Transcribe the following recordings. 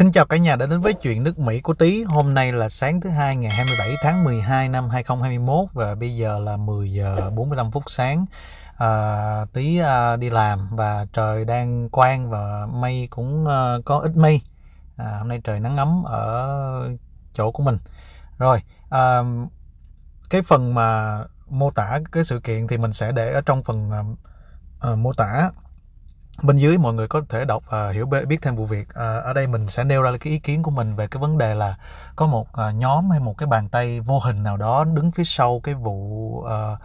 Xin chào cả nhà đã đến với chuyện nước Mỹ của tý Hôm nay là sáng thứ hai ngày 27 tháng 12 năm 2021 và bây giờ là 10 giờ 45 phút sáng. À, Tí à, đi làm và trời đang quang và mây cũng à, có ít mây. À, hôm nay trời nắng ấm ở chỗ của mình. Rồi, à, cái phần mà mô tả cái sự kiện thì mình sẽ để ở trong phần à, à mô tả bên dưới mọi người có thể đọc và hiểu biết thêm vụ việc à, ở đây mình sẽ nêu ra cái ý kiến của mình về cái vấn đề là có một à, nhóm hay một cái bàn tay vô hình nào đó đứng phía sau cái vụ à,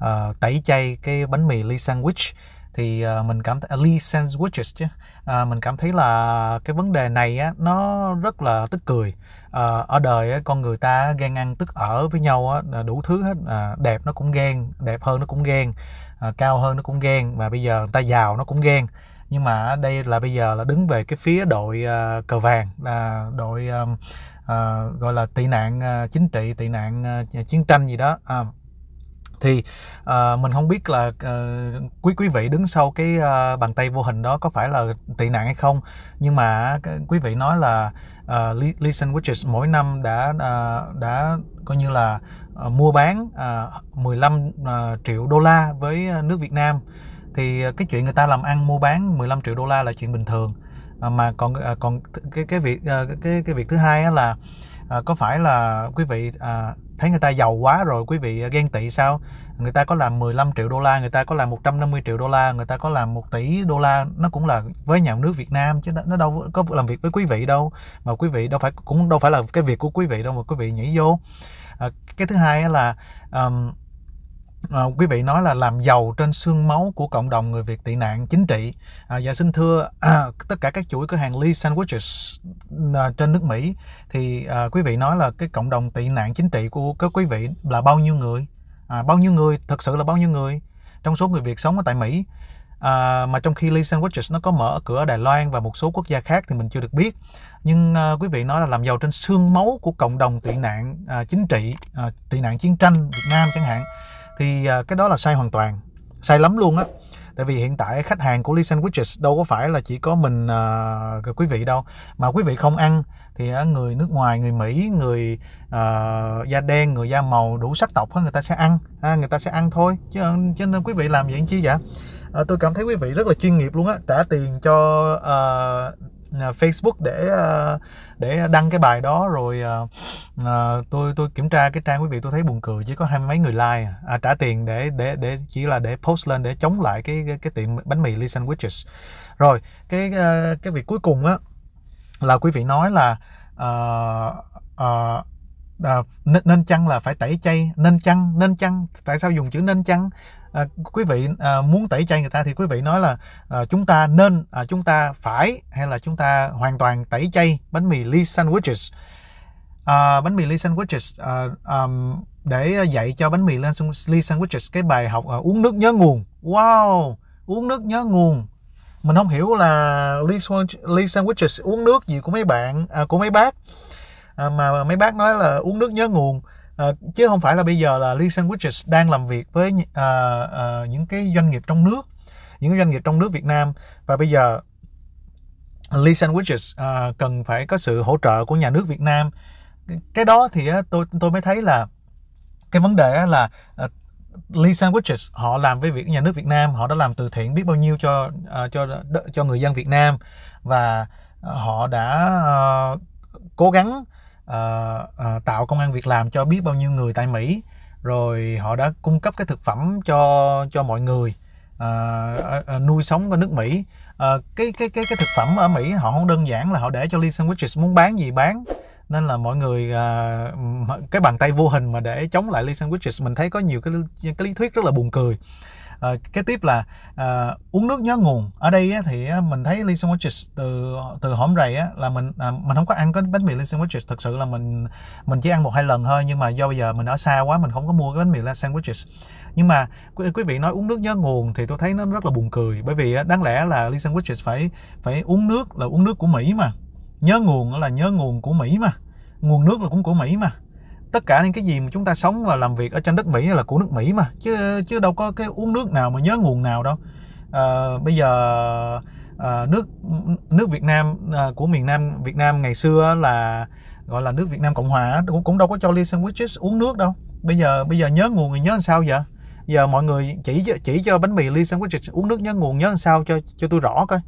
à, tẩy chay cái bánh mì ly sandwich thì uh, mình cảm thấy Lee Sandwiches chứ uh, mình cảm thấy là cái vấn đề này á nó rất là tức cười uh, ở đời á, con người ta ghen ăn tức ở với nhau á, đủ thứ hết uh, đẹp nó cũng ghen đẹp hơn nó cũng ghen uh, cao hơn nó cũng ghen và bây giờ người ta giàu nó cũng ghen nhưng mà đây là bây giờ là đứng về cái phía đội uh, cờ vàng là đội uh, uh, gọi là tị nạn uh, chính trị tị nạn uh, chiến tranh gì đó uh, thì uh, mình không biết là uh, quý quý vị đứng sau cái uh, bàn tay vô hình đó có phải là tị nạn hay không nhưng mà quý vị nói là uh, Lee Sandwiches mỗi năm đã uh, đã coi như là uh, mua bán uh, 15 uh, triệu đô la với nước Việt Nam thì cái chuyện người ta làm ăn mua bán 15 triệu đô la là chuyện bình thường À, mà còn à, còn cái cái việc à, cái cái việc thứ hai là có phải là quý vị thấy người ta giàu quá rồi quý vị ghen tị sao người ta có làm 15 triệu đô la người ta có làm 150 triệu đô la người ta có làm 1 tỷ đô la nó cũng là với nhà nước Việt Nam chứ nó đâu có làm việc với quý vị đâu mà quý vị đâu phải cũng đâu phải là cái việc của quý vị đâu mà quý vị nhảy vô à, cái thứ hai là um, À, quý vị nói là làm giàu trên xương máu của cộng đồng người Việt tị nạn chính trị. À, dạ xin thưa à, tất cả các chuỗi cửa hàng Lee Sandwiches à, trên nước Mỹ thì à, quý vị nói là cái cộng đồng tị nạn chính trị của các quý vị là bao nhiêu người? À, bao nhiêu người? Thật sự là bao nhiêu người? Trong số người Việt sống ở tại Mỹ à, mà trong khi Lee Sandwiches nó có mở cửa ở Đài Loan và một số quốc gia khác thì mình chưa được biết nhưng à, quý vị nói là làm giàu trên xương máu của cộng đồng tị nạn à, chính trị à, tị nạn chiến tranh Việt Nam chẳng hạn thì à, cái đó là sai hoàn toàn sai lắm luôn á tại vì hiện tại khách hàng của Lee Sandwiches đâu có phải là chỉ có mình uh, quý vị đâu mà quý vị không ăn thì uh, người nước ngoài người Mỹ người uh, da đen người da màu đủ sắc tộc người ta sẽ ăn uh, người ta sẽ ăn thôi chứ cho nên quý vị làm vậy chi vậy uh, tôi cảm thấy quý vị rất là chuyên nghiệp luôn á trả tiền cho uh, À, Facebook để à, để đăng cái bài đó rồi à, tôi tôi kiểm tra cái trang quý vị tôi thấy buồn cười chỉ có hai mươi mấy người like à trả tiền để để để chỉ là để post lên để chống lại cái cái, cái tiệm bánh mì Lee Sandwiches rồi cái cái việc cuối cùng á là quý vị nói là uh, uh, à, nên, nên chăng là phải tẩy chay nên chăng nên chăng tại sao dùng chữ nên chăng à, quý vị à, muốn tẩy chay người ta thì quý vị nói là à, chúng ta nên à, chúng ta phải hay là chúng ta hoàn toàn tẩy chay bánh mì lee sandwiches à, bánh mì lee sandwiches à, um, để dạy cho bánh mì lee sandwiches cái bài học à, uống nước nhớ nguồn wow uống nước nhớ nguồn mình không hiểu là lee sandwiches uống nước gì của mấy bạn à, của mấy bác à, mà mấy bác nói là uống nước nhớ nguồn Ờ, chứ không phải là bây giờ là Lee Sandwiches đang làm việc với uh, uh, những cái doanh nghiệp trong nước những doanh nghiệp trong nước Việt Nam và bây giờ Lee Sandwiches uh, cần phải có sự hỗ trợ của nhà nước Việt Nam cái đó thì uh, tôi tôi mới thấy là cái vấn đề uh, là uh, Lee Sandwiches họ làm với việc nhà nước Việt Nam họ đã làm từ thiện biết bao nhiêu cho uh, cho cho người dân Việt Nam và họ đã uh, cố gắng uh, uh, tạo công an việc làm cho biết bao nhiêu người tại Mỹ rồi họ đã cung cấp cái thực phẩm cho cho mọi người uh, uh, nuôi sống ở nước Mỹ uh, cái cái cái cái thực phẩm ở Mỹ họ không đơn giản là họ để cho Lee Sandwiches muốn bán gì bán nên là mọi người uh, cái bàn tay vô hình mà để chống lại Lee Sandwiches mình thấy có nhiều cái cái lý thuyết rất là buồn cười Ờ, cái tiếp là à, uống nước nhớ nguồn ở đây á, thì á, mình thấy ly sandwiches từ từ hổm rầy á là mình à, mình không có ăn cái bánh mì ly sandwiches thực sự là mình mình chỉ ăn một hai lần thôi nhưng mà do bây giờ mình ở xa quá mình không có mua cái bánh mì ly sandwiches nhưng mà quý, quý vị nói uống nước nhớ nguồn thì tôi thấy nó rất là buồn cười bởi vì á, đáng lẽ là ly sandwiches phải phải uống nước là uống nước của mỹ mà nhớ nguồn là nhớ nguồn của mỹ mà nguồn nước là cũng của mỹ mà tất cả những cái gì mà chúng ta sống và làm việc ở trên đất Mỹ là của nước Mỹ mà chứ chứ đâu có cái uống nước nào mà nhớ nguồn nào đâu à, bây giờ à, nước nước Việt Nam à, của miền Nam Việt Nam ngày xưa là gọi là nước Việt Nam Cộng Hòa cũng, cũng đâu có cho ly sandwiches uống nước đâu bây giờ bây giờ nhớ nguồn thì nhớ làm sao vậy giờ mọi người chỉ chỉ cho bánh mì ly sandwich uống nước nhớ nguồn nhớ làm sao cho cho tôi rõ coi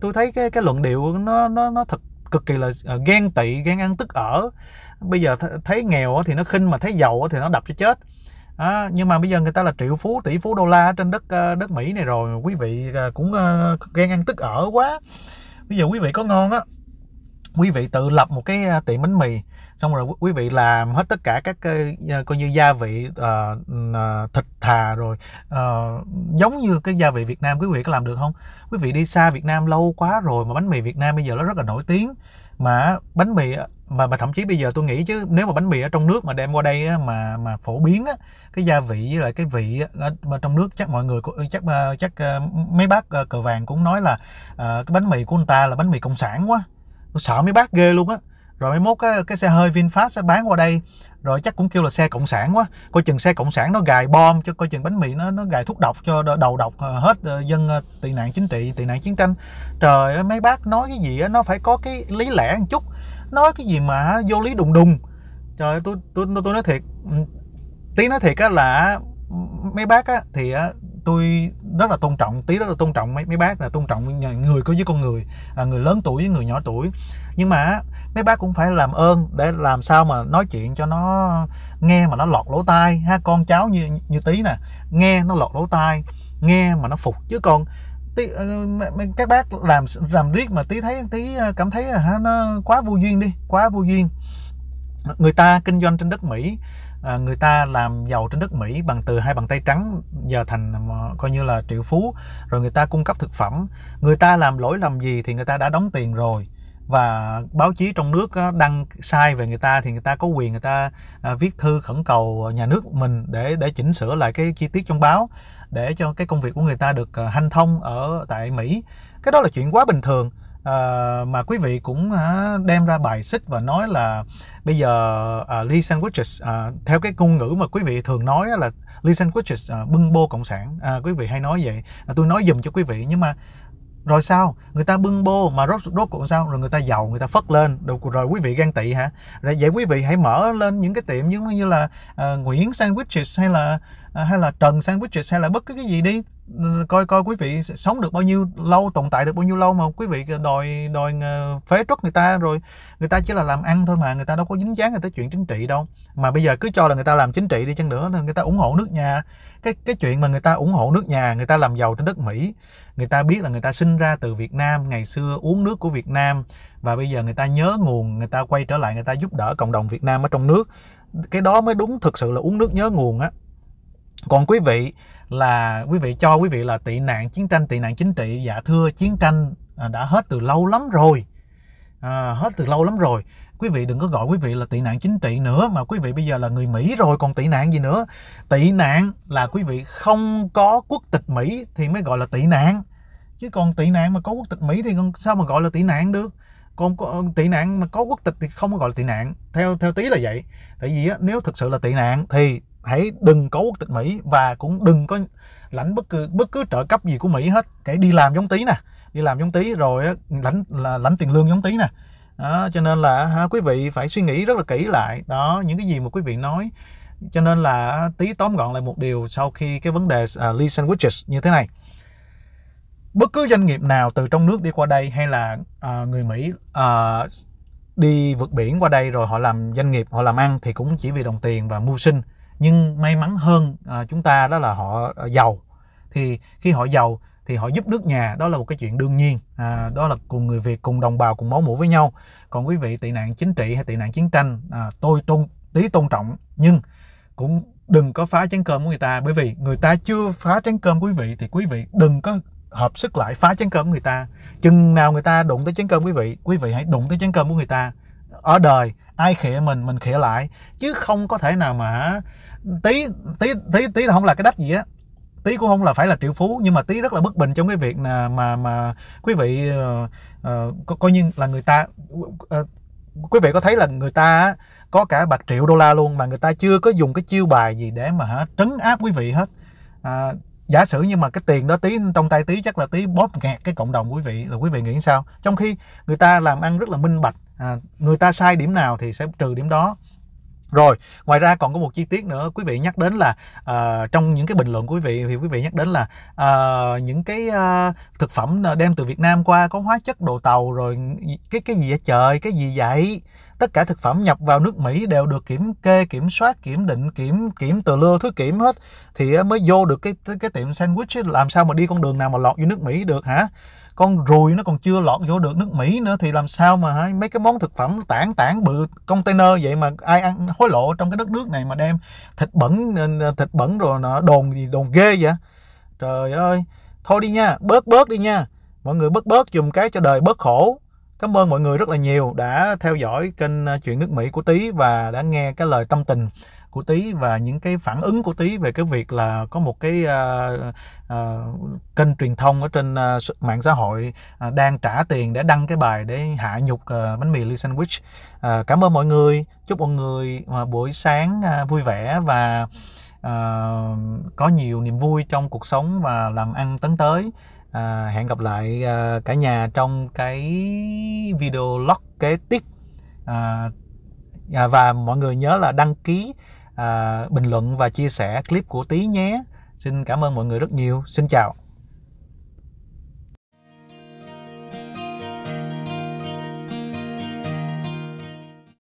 tôi thấy cái cái luận điệu nó nó nó thật cực kỳ là à, ghen tị ghen ăn tức ở bây giờ thấy nghèo thì nó khinh mà thấy giàu thì nó đập cho chết À, nhưng mà bây giờ người ta là triệu phú tỷ phú đô la trên đất à, đất Mỹ này rồi quý vị à, cũng ghen ăn tức ở quá bây giờ quý vị có ngon á quý vị tự lập một cái tiệm bánh mì xong rồi quý vị làm hết tất cả các cái ờ, coi như gia vị uh, thịt thà rồi uh, giống như cái gia vị Việt Nam quý vị có làm được không quý vị đi xa Việt Nam lâu quá rồi mà bánh mì Việt Nam bây giờ nó rất là nổi tiếng mà bánh mì mà mà thậm chí bây giờ tôi nghĩ chứ nếu mà bánh mì ở trong nước mà đem qua đây á, mà mà phổ biến á, cái gia vị với lại cái vị á, ở trong nước chắc mọi người chắc chắc mấy bác cờ vàng cũng nói là à, cái bánh mì của người ta là bánh mì cộng sản quá tôi sợ mấy bác ghê luôn á rồi mấy mốt cái, cái xe hơi vinfast sẽ bán qua đây rồi chắc cũng kêu là xe cộng sản quá coi chừng xe cộng sản nó gài bom cho coi chừng bánh mì nó nó gài thuốc độc cho đầu độc ờ, hết ờ, dân ờ, tị nạn chính trị tị nạn chiến tranh trời ơi mấy bác nói cái gì á nó phải có cái lý lẽ một chút nói cái gì mà vô lý đùng đùng trời tôi tôi tôi nói thiệt tí nói thiệt á là mấy bác á thì tôi rất là tôn trọng tí rất là tôn trọng mấy mấy bác là tôn trọng người có với con người à, người lớn tuổi với người nhỏ tuổi nhưng mà mấy bác cũng phải làm ơn để làm sao mà nói chuyện cho nó nghe mà nó lọt lỗ tai ha con cháu như như tí nè nghe nó lọt lỗ tai nghe mà nó phục chứ còn tí, ờ, các bác làm làm riết mà tí thấy tí ờ, cảm thấy là nó quá vô duyên đi quá vô duyên người ta kinh doanh trên đất Mỹ à, người ta làm giàu trên đất Mỹ bằng từ hai bàn tay trắng giờ thành à, coi như là triệu phú rồi người ta cung cấp thực phẩm người ta làm lỗi làm gì thì người ta đã đóng tiền rồi và báo chí trong nước đăng sai về người ta thì người ta có quyền người ta à, viết thư khẩn cầu nhà nước mình để để chỉnh sửa lại cái chi tiết trong báo để cho cái công việc của người ta được à, hanh thông ở tại Mỹ cái đó là chuyện quá bình thường uh, mà quý vị cũng uh, đem ra bài xích và nói là bây giờ uh, Lee Sandwiches uh, ờ, theo cái ngôn ngữ mà quý vị thường nói là Lee Sandwiches uh, bưng bô cộng sản uh, quý vị hay nói vậy uh, tôi nói dùm cho quý vị nhưng mà rồi sao người ta bưng bô mà rốt rốt cuộc sao rồi người ta giàu người ta phất lên rồi, rồi quý vị gan tị hả rồi vậy quý vị hãy mở lên những cái tiệm giống như là uh, Nguyễn sandwiches hay là uh, hay là Trần sandwiches hay là bất cứ cái gì đi coi coi quý vị sống được bao nhiêu lâu tồn tại được bao nhiêu lâu mà quý vị đòi đòi phế truất người ta rồi người ta chỉ là làm ăn thôi mà người ta đâu có dính dáng người ta chuyện chính trị đâu mà bây giờ cứ cho là người ta làm chính trị đi chăng nữa là người ta ủng hộ nước nhà cái cái chuyện mà người ta ủng hộ nước nhà người ta làm giàu trên đất mỹ người ta biết là người ta sinh ra từ việt nam ngày xưa uống nước của việt nam và bây giờ người ta nhớ nguồn người ta quay trở lại người ta giúp đỡ cộng đồng việt nam ở trong nước cái đó mới đúng thực sự là uống nước nhớ nguồn á còn quý vị là quý vị cho quý vị là tị nạn chiến tranh tị nạn chính trị dạ thưa chiến tranh à, đã hết từ lâu lắm rồi à, hết từ lâu lắm rồi quý vị đừng có gọi quý vị là tị nạn chính trị nữa mà quý vị bây giờ là người mỹ rồi còn tị nạn gì nữa tị nạn là quý vị không có quốc tịch mỹ thì mới gọi là tị nạn chứ còn tị nạn mà có quốc tịch mỹ thì sao mà gọi là tị nạn được còn tị nạn mà có quốc tịch thì không có gọi là tị nạn theo theo tí là vậy tại vì nếu thực sự là tị nạn thì hãy đừng có quốc tịch Mỹ và cũng đừng có lãnh bất cứ bất cứ trợ cấp gì của Mỹ hết cái đi làm giống tí nè đi làm giống tí rồi lãnh là lãnh tiền lương giống tí nè đó, cho nên là ha, quý vị phải suy nghĩ rất là kỹ lại đó những cái gì mà quý vị nói cho nên là tí tóm gọn lại một điều sau khi cái vấn đề à, lee sandwiches như thế này bất cứ doanh nghiệp nào từ trong nước đi qua đây hay là à, người mỹ à, đi vượt biển qua đây rồi họ làm doanh nghiệp họ làm ăn thì cũng chỉ vì đồng tiền và mưu sinh nhưng may mắn hơn à, chúng ta đó là họ à, giàu thì khi họ giàu thì họ giúp nước nhà đó là một cái chuyện đương nhiên à, đó là cùng người việt cùng đồng bào cùng máu mủ với nhau còn quý vị tị nạn chính trị hay tị nạn chiến tranh à, tôi tôn tí tôn trọng nhưng cũng đừng có phá chén cơm của người ta bởi vì người ta chưa phá chén cơm quý vị thì quý vị đừng có hợp sức lại phá chén cơm của người ta chừng nào người ta đụng tới chén cơm quý vị quý vị hãy đụng tới chén cơm của người ta ở đời ai khịa mình mình khịa lại chứ không có thể nào mà tí tí tí tí là không là cái đất gì á tí cũng không là phải là triệu phú nhưng mà tí rất là bất bình trong cái việc là mà mà quý vị uh, uh, coi như là người ta uh, quý vị có thấy là người ta có cả bạc triệu đô la luôn mà người ta chưa có dùng cái chiêu bài gì để mà hả trấn áp quý vị hết à, giả sử nhưng mà cái tiền đó tí trong tay tí chắc là tí bóp nghẹt cái cộng đồng quý vị là quý vị nghĩ sao trong khi người ta làm ăn rất là minh bạch à, người ta sai điểm nào thì sẽ trừ điểm đó rồi, ngoài ra còn có một chi tiết nữa quý vị nhắc đến là uh, trong những cái bình luận của quý vị thì quý vị nhắc đến là uh, những cái uh, thực phẩm đem từ Việt Nam qua có hóa chất đồ tàu rồi cái cái gì vậy trời, cái gì vậy? Tất cả thực phẩm nhập vào nước Mỹ đều được kiểm kê, kiểm soát, kiểm định, kiểm kiểm từ lưa thứ kiểm hết thì mới vô được cái cái tiệm sandwich làm sao mà đi con đường nào mà lọt vô nước Mỹ được hả? con ruồi nó còn chưa lọt vô được nước Mỹ nữa thì làm sao mà mấy cái món thực phẩm tản tản bự container vậy mà ai ăn hối lộ trong cái đất nước này mà đem thịt bẩn ờ, ờ, thịt bẩn rồi nó đồn gì đồn ghê vậy trời ơi thôi đi nha bớt bớt đi nha mọi người bớt bớt dùm cái cho đời bớt khổ Cảm ơn mọi người rất là nhiều đã theo dõi kênh ờ, Chuyện nước Mỹ của Tý và đã nghe cái lời tâm tình của Tý và những cái phản ứng của Tý về cái việc là có một cái uh, uh, kênh truyền thông ở trên uh, mạng xã hội uh, đang trả tiền để đăng cái bài để hạ nhục uh, bánh mì Lee Sandwich. Uh, cảm ơn mọi người, chúc mọi người uh, buổi sáng uh, vui vẻ và uh, có nhiều niềm vui trong cuộc sống và làm ăn tấn tới. uh, hẹn gặp lại uh, cả nhà trong cái video log kế tiếp à, và mọi người nhớ là đăng ký À, bình luận và chia sẻ clip của tí nhé xin cảm ơn mọi người rất nhiều xin chào